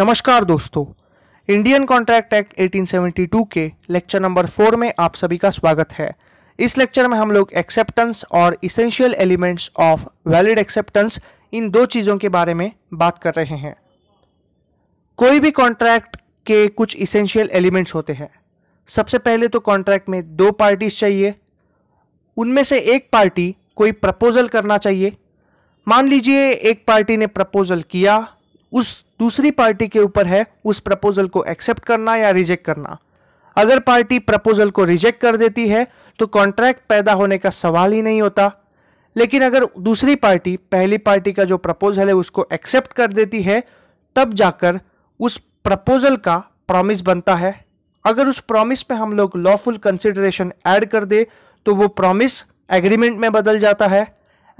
नमस्कार दोस्तों Indian contract act 1872 के लेक्चर नंबर फोर में आप सभी का स्वागत है इस लेक्चर में हम लोग एक्सेप्टेंस और essential elements of valid acceptance इन दो चीज़ों के बारे में बात कर रहे हैं कोई भी कॉन्ट्रैक्ट के कुछ इसेंशियल एलिमेंट्स होते हैं सबसे पहले तो कॉन्ट्रैक्ट में दो पार्टीज चाहिए उनमें से एक पार्टी कोई प्रपोजल करना चाहिए मान लीजिए एक पार्टी ने प्रपोजल किया उस दूसरी पार्टी के ऊपर है उस प्रपोजल को एक्सेप्ट करना या रिजेक्ट करना अगर पार्टी प्रपोजल को रिजेक्ट कर देती है तो कॉन्ट्रैक्ट पैदा होने का सवाल ही नहीं होता लेकिन अगर दूसरी पार्टी पहली पार्टी का जो प्रपोजल है उसको एक्सेप्ट कर देती है तब जाकर उस प्रपोजल का प्रॉमिस बनता है अगर उस प्रॉमिस पे हम लोग लॉफुल कंसिडरेशन ऐड कर दे तो वो प्रॉमिस एग्रीमेंट में बदल जाता है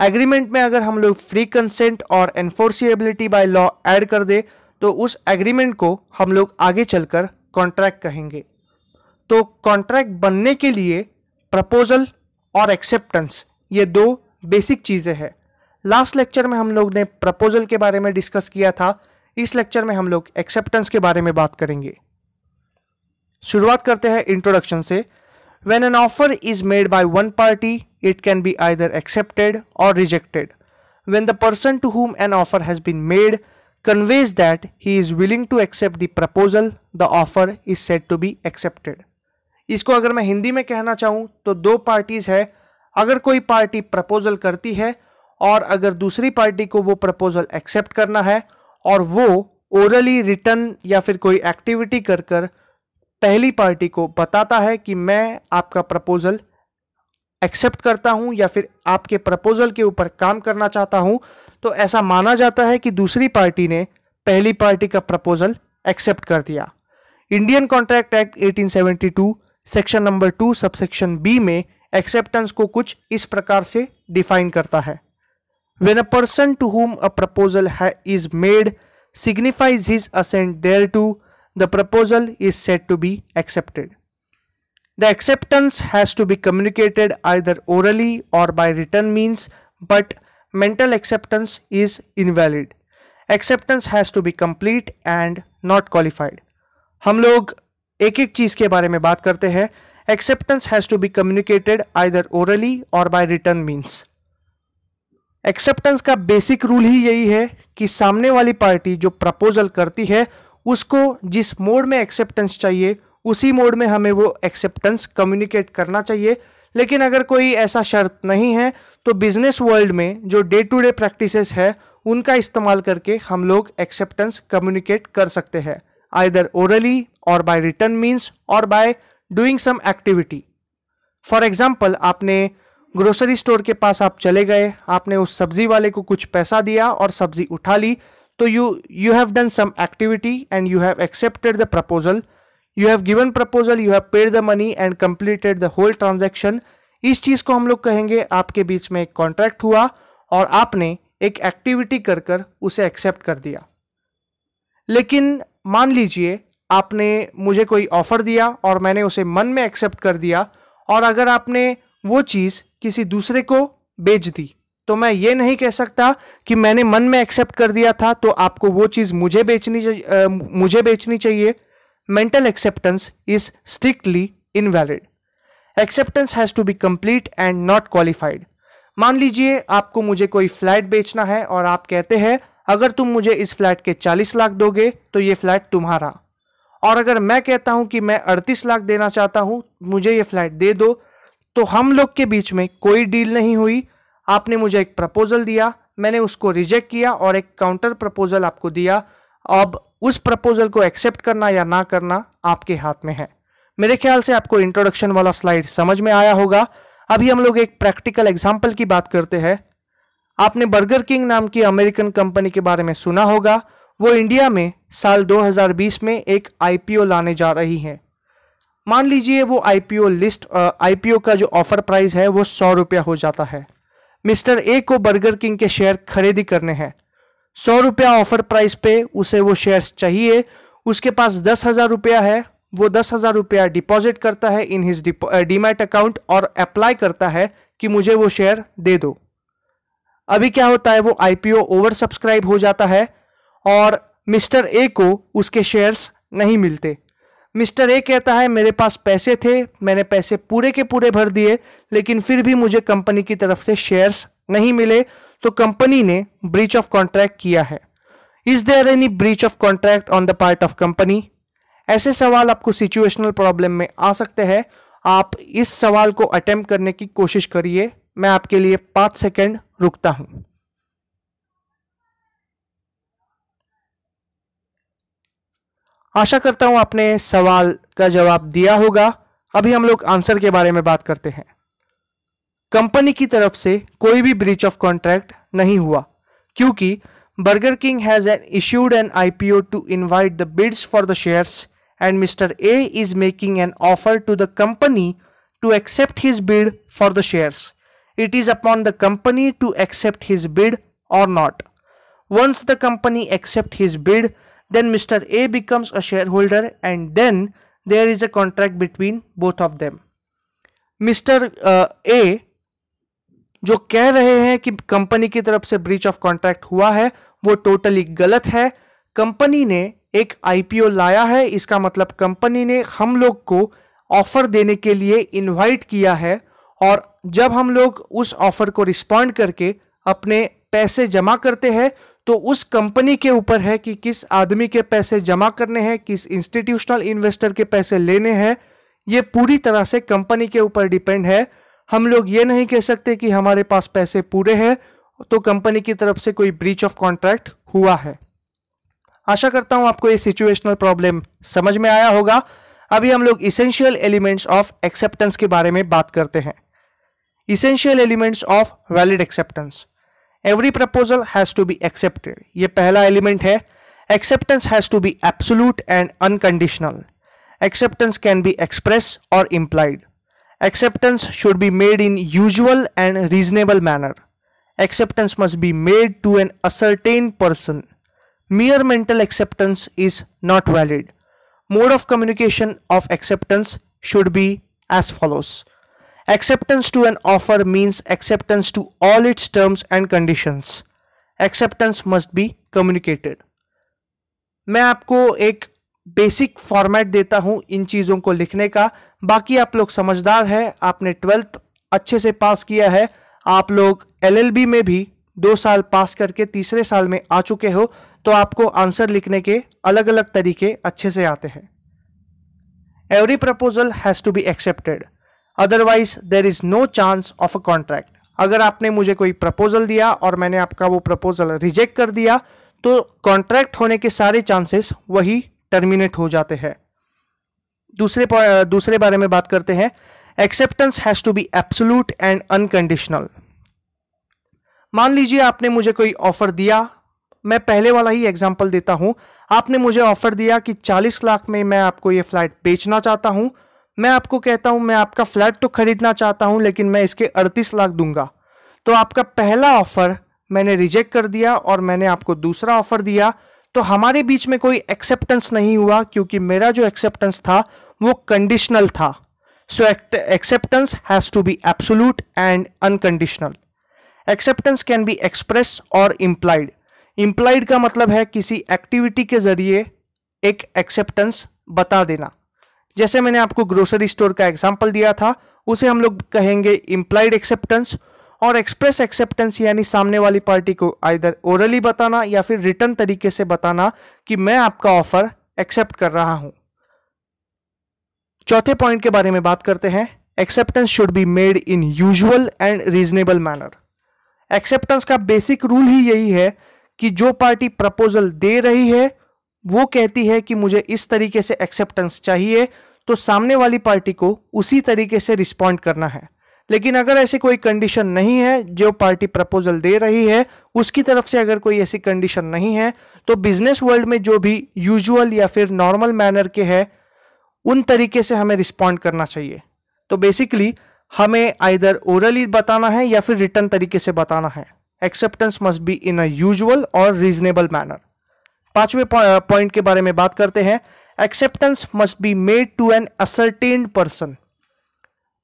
एग्रीमेंट में अगर हम लोग फ्री कंसेंट और एनफोर्सिबिलिटी बाय लॉ ऐड कर दे तो उस एग्रीमेंट को हम लोग आगे चलकर कॉन्ट्रैक्ट कहेंगे तो कॉन्ट्रैक्ट बनने के लिए प्रपोजल और एक्सेप्टेंस ये दो बेसिक चीज़ें हैं लास्ट लेक्चर में हम लोग ने प्रपोजल के बारे में डिस्कस किया था इस लेक्चर में हम लोग एक्सेप्टेंस के बारे में बात करेंगे शुरुआत करते हैं इंट्रोडक्शन से When an offer is made by one party, it can be either accepted or rejected. When the person to whom an offer has been made conveys that he is willing to accept the proposal, the offer is said to be accepted. इसको अगर मैं हिंदी में कहना चाहूँ तो दो parties है अगर कोई पार्टी प्रपोजल करती है और अगर दूसरी पार्टी को वो प्रपोजल एक्सेप्ट करना है और वो ओरली रिटर्न या फिर कोई एक्टिविटी कर कर पहली पार्टी को बताता है कि मैं आपका प्रपोजल एक्सेप्ट करता हूं या फिर आपके प्रपोजल के ऊपर काम करना चाहता हूं तो ऐसा माना जाता है कि दूसरी पार्टी ने पहली पार्टी का प्रपोजल एक्सेप्ट कर दिया Indian contract act 1872 section number two subsection B में एक्सेप्टेंस को कुछ इस प्रकार से डिफाइन करता है when a person to whom a proposal is made signifies his assent thereto the proposal is said to be accepted. The acceptance has to be communicated either orally or by written means, but mental acceptance is invalid. Acceptance has to be complete and not qualified. हम लोग एक एक चीज़ के बारे में बात करते हैं acceptance has to be communicated either orally or by written means acceptance का बेसिक रूल ही यही है कि सामने वाली पार्टी जो प्रपोजल करती है उसको जिस मोड में एक्सेप्टेंस चाहिए उसी मोड में हमें वो एक्सेप्टेंस कम्युनिकेट करना चाहिए लेकिन अगर कोई ऐसा शर्त नहीं है तो बिजनेस वर्ल्ड में जो डे टू डे प्रैक्टिसेस है उनका इस्तेमाल करके हम लोग एक्सेप्टेंस कम्युनिकेट कर सकते हैं either orally or by written means or by doing some activity for example आपने ग्रोसरी स्टोर के पास आप चले गए आपने उस सब्जी वाले को कुछ पैसा दिया और सब्जी उठा ली तो you you have done some activity and you have accepted the proposal you have given proposal you have paid the money and completed the whole transaction इस चीज को हम लोग कहेंगे आपके बीच में एक कॉन्ट्रैक्ट हुआ और आपने एक एक्टिविटी कर कर उसे एक्सेप्ट कर दिया लेकिन मान लीजिए आपने मुझे कोई ऑफर दिया और मैंने उसे मन में एक्सेप्ट कर दिया और अगर आपने वो चीज़ किसी दूसरे को बेच दी तो मैं ये नहीं कह सकता कि मैंने मन में एक्सेप्ट कर दिया था तो आपको वो चीज़ मुझे बेचनी आ, मुझे बेचनी चाहिए mental acceptance is strictly invalid acceptance has to be complete and not qualified मान लीजिए आपको मुझे कोई फ्लैट बेचना है और आप कहते हैं अगर तुम मुझे इस फ्लैट के 40 लाख दोगे तो ये फ्लैट तुम्हारा और अगर मैं कहता हूं कि मैं 38 लाख देना चाहता हूं मुझे ये फ्लैट दे दो तो हम लोग के बीच में कोई डील नहीं हुई आपने मुझे एक प्रपोजल दिया मैंने उसको रिजेक्ट किया और एक काउंटर प्रपोजल आपको दिया अब उस प्रपोजल को एक्सेप्ट करना या ना करना आपके हाथ में है मेरे ख्याल से आपको इंट्रोडक्शन वाला स्लाइड समझ में आया होगा अभी हम लोग एक प्रैक्टिकल एग्जाम्पल की बात करते हैं आपने बर्गर किंग नाम की अमेरिकन कंपनी के बारे में सुना होगा वो इंडिया में साल 2020 में एक आईपीओ लाने जा रही है मान लीजिए वो आईपीओ लिस्ट आईपीओ का जो ऑफर प्राइस है वो सौ रुपया हो जाता है मिस्टर ए को बर्गर किंग के शेयर खरीदी करने हैं सौ रुपया ऑफर प्राइस पे उसे वो शेयर्स चाहिए उसके पास दस हज़ार रुपया है वो दस हज़ार रुपया डिपॉजिट करता है इन हिज डीमैट अकाउंट और अप्लाई करता है कि मुझे वो शेयर दे दो अभी क्या होता है वो आईपीओ ओवर सब्सक्राइब हो जाता है और मिस्टर ए को उसके शेयर्स नहीं मिलते मिस्टर ए कहता है मेरे पास पैसे थे मैंने पैसे पूरे के पूरे भर दिए लेकिन फिर भी मुझे कंपनी की तरफ से शेयर्स नहीं मिले तो कंपनी ने ब्रीच ऑफ कॉन्ट्रैक्ट किया है is there any breach of contract on the part of company ऐसे सवाल आपको सिचुएशनल प्रॉब्लम में आ सकते हैं आप इस सवाल को अटेम्प्ट करने की कोशिश करिए मैं आपके लिए पाँच सेकेंड रुकता हूँ आशा करता हूं आपने सवाल का जवाब दिया होगा अभी हम लोग आंसर के बारे में बात करते हैं कंपनी की तरफ से कोई भी ब्रीच ऑफ कॉन्ट्रैक्ट नहीं हुआ क्योंकि Burger King has an issued an IPO to invite the bids for the shares and Mr A is making an offer to the company to accept his bid for the shares it is upon the company to accept his bid or not once the company accept his bid then Mr. A becomes a shareholder and then there is a contract between both of them uh, a जो कह रहे हैं कि company की तरफ से breach of contract हुआ है वो टोटली गलत है कंपनी ने एक आईपीओ लाया है इसका मतलब कंपनी ने हम लोग को ऑफर देने के लिए इनवाइट किया है और जब हम लोग उस ऑफर को रिस्पॉन्ड करके अपने पैसे जमा करते हैं तो उस कंपनी के ऊपर है कि किस आदमी के पैसे जमा करने हैं किस इंस्टीट्यूशनल इन्वेस्टर के पैसे लेने हैं ये पूरी तरह से कंपनी के ऊपर डिपेंड है हम लोग ये नहीं कह सकते कि हमारे पास पैसे पूरे हैं तो कंपनी की तरफ से कोई ब्रीच ऑफ कॉन्ट्रैक्ट हुआ है आशा करता हूं आपको ये सिचुएशनल प्रॉब्लम समझ में आया होगा अभी हम लोग इसेंशियल एलिमेंट्स ऑफ एक्सेप्टेंस के बारे में बात करते हैं essential elements of valid acceptance Every proposal has to be accepted. ये पहला एलिमेंट है acceptance has to be absolute and unconditional acceptance can be express or implied acceptance should be made in usual and reasonable manner acceptance must be made to an ascertained person mere mental acceptance is not valid mode of communication of acceptance should be as follows Acceptance to an offer means acceptance to all its terms and conditions. Acceptance must be communicated. मैं आपको एक basic format देता हूं इन चीज़ों को लिखने का बाकी आप लोग समझदार हैं आपने ट्वेल्थ अच्छे से पास किया है आप लोग एलएलबी में भी दो साल पास करके तीसरे साल में आ चुके हो तो आपको आंसर लिखने के अलग अलग तरीके अच्छे से आते हैं every proposal has to be accepted otherwise there is no chance of a contract अगर आपने मुझे कोई प्रपोजल दिया और मैंने आपका वो प्रपोजल रिजेक्ट कर दिया तो कॉन्ट्रैक्ट होने के सारे चांसेस वही टर्मिनेट हो जाते हैं दूसरे दूसरे बारे में बात करते हैं acceptance has to be absolute and unconditional मान लीजिए आपने मुझे कोई ऑफर दिया मैं पहले वाला ही एग्जाम्पल देता हूं आपने मुझे ऑफर दिया कि 40 लाख में मैं आपको ये फ्लैट बेचना चाहता हूं मैं आपको कहता हूं मैं आपका फ्लैट तो खरीदना चाहता हूं लेकिन मैं इसके अड़तीस लाख दूंगा तो आपका पहला ऑफर मैंने रिजेक्ट कर दिया और मैंने आपको दूसरा ऑफर दिया तो हमारे बीच में कोई एक्सेप्टेंस नहीं हुआ क्योंकि मेरा जो एक्सेप्टेंस था वो कंडीशनल था so acceptance has to be absolute and unconditional acceptance can be express or implied implied का मतलब है किसी एक्टिविटी के जरिए एक एक्सेप्टेंस बता देना जैसे मैंने आपको ग्रोसरी स्टोर का एग्जाम्पल दिया था उसे हम लोग कहेंगे इम्प्लाइड एक्सेप्टेंस और एक्सप्रेस एक्सेप्टेंस यानी सामने वाली पार्टी को आइधर ओरली बताना या फिर रिटर्न तरीके से बताना कि मैं आपका ऑफर एक्सेप्ट कर रहा हूं चौथे पॉइंट के बारे में बात करते हैं acceptance should be made in usual and reasonable manner acceptance का बेसिक रूल ही यही है कि जो पार्टी प्रपोजल दे रही है वो कहती है कि मुझे इस तरीके से एक्सेप्टेंस चाहिए तो सामने वाली पार्टी को उसी तरीके से रिस्पॉन्ड करना है लेकिन अगर ऐसी कोई कंडीशन नहीं है जो पार्टी प्रपोजल दे रही है उसकी तरफ से अगर कोई ऐसी कंडीशन नहीं है तो बिजनेस वर्ल्ड में जो भी यूजुअल या फिर नॉर्मल मैनर के है उन तरीके से हमें रिस्पॉन्ड करना चाहिए तो बेसिकली हमें आइधर ओरली बताना है या फिर रिटर्न तरीके से बताना है acceptance must be in a usual or reasonable manner पांचवें पॉइंट के बारे में बात करते हैं acceptance must be made to an ascertain person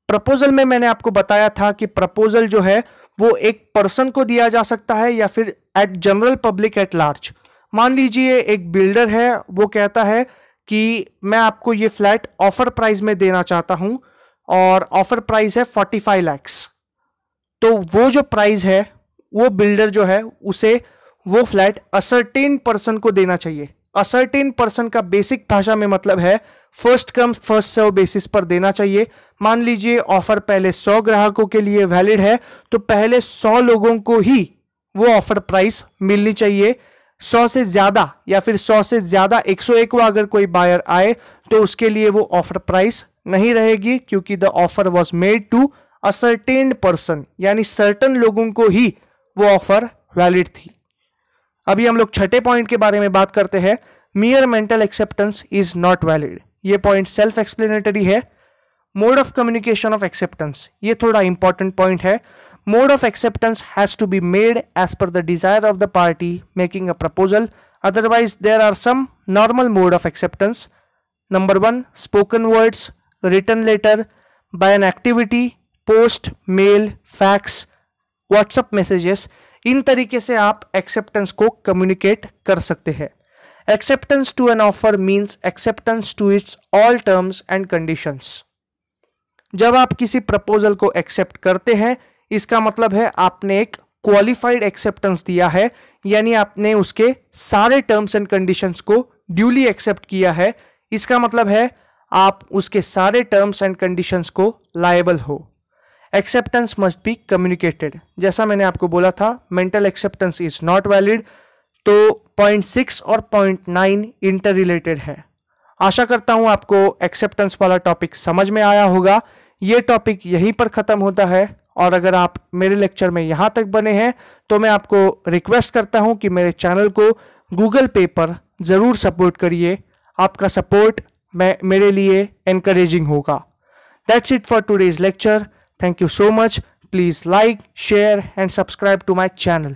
प्रपोजल में मैंने आपको बताया था कि प्रपोजल जो है वो एक पर्सन को दिया जा सकता है या फिर at general public at large मान लीजिए एक बिल्डर है वो कहता है कि मैं आपको ये फ्लैट ऑफर प्राइस में देना चाहता हूं और ऑफर प्राइस है फोर्टी फाइव तो वो जो प्राइस है वो बिल्डर जो है उसे वो फ्लैट असर्टेन पर्सन को देना चाहिए असर्टेन पर्सन का बेसिक भाषा में मतलब है first come first serve basis पर देना चाहिए मान लीजिए ऑफर पहले सौ ग्राहकों के लिए वैलिड है तो पहले सौ लोगों को ही वो ऑफर प्राइस मिलनी चाहिए सौ से ज़्यादा या फिर सौ से ज़्यादा एक सौ एकवा अगर कोई बायर आए तो उसके लिए वो ऑफर प्राइस नहीं रहेगी क्योंकि the offer was made to ascertain person यानी सर्टन लोगों को ही वो ऑफर वैलिड थी अभी हम लोग छठे पॉइंट के बारे में बात करते हैं mere mental acceptance is not valid ये पॉइंट सेल्फ एक्सप्लेनेटरी है mode of communication of acceptance ये थोड़ा इंपॉर्टेंट पॉइंट है mode of acceptance has to be made as per the desire of the party making a proposal otherwise there are some normal mode of acceptance number one spoken words written letter by an activity post mail fax WhatsApp messages इन तरीके से आप acceptance को communicate कर सकते हैं acceptance to an offer means acceptance to its all terms and conditions जब आप किसी प्रपोजल को एक्सेप्ट करते हैं इसका मतलब है आपने एक क्वालिफाइड एक्सेप्टेंस दिया है यानी आपने उसके सारे टर्म्स एंड कंडीशंस को ड्यूली एक्सेप्ट किया है इसका मतलब है आप उसके सारे टर्म्स एंड कंडीशंस को लायबल हो एक्सेप्टेंस मस्ट बी कम्युनिकेटेड जैसा मैंने आपको बोला था mental acceptance is not valid तो पॉइंट सिक्स और पॉइंट नाइन इंटर रिलेटेड है आशा करता हूँ आपको एक्सेप्टेंस वाला टॉपिक समझ में आया होगा ये टॉपिक यहीं पर ख़त्म होता है और अगर आप मेरे लेक्चर में यहाँ तक बने हैं तो मैं आपको रिक्वेस्ट करता हूँ कि मेरे चैनल को गूगल पे पर ज़रूर सपोर्ट करिए आपका सपोर्ट मैं मेरे लिए एनकरेजिंग होगा that's it for today's lecture Thank you so much. Please like, share and subscribe to my channel.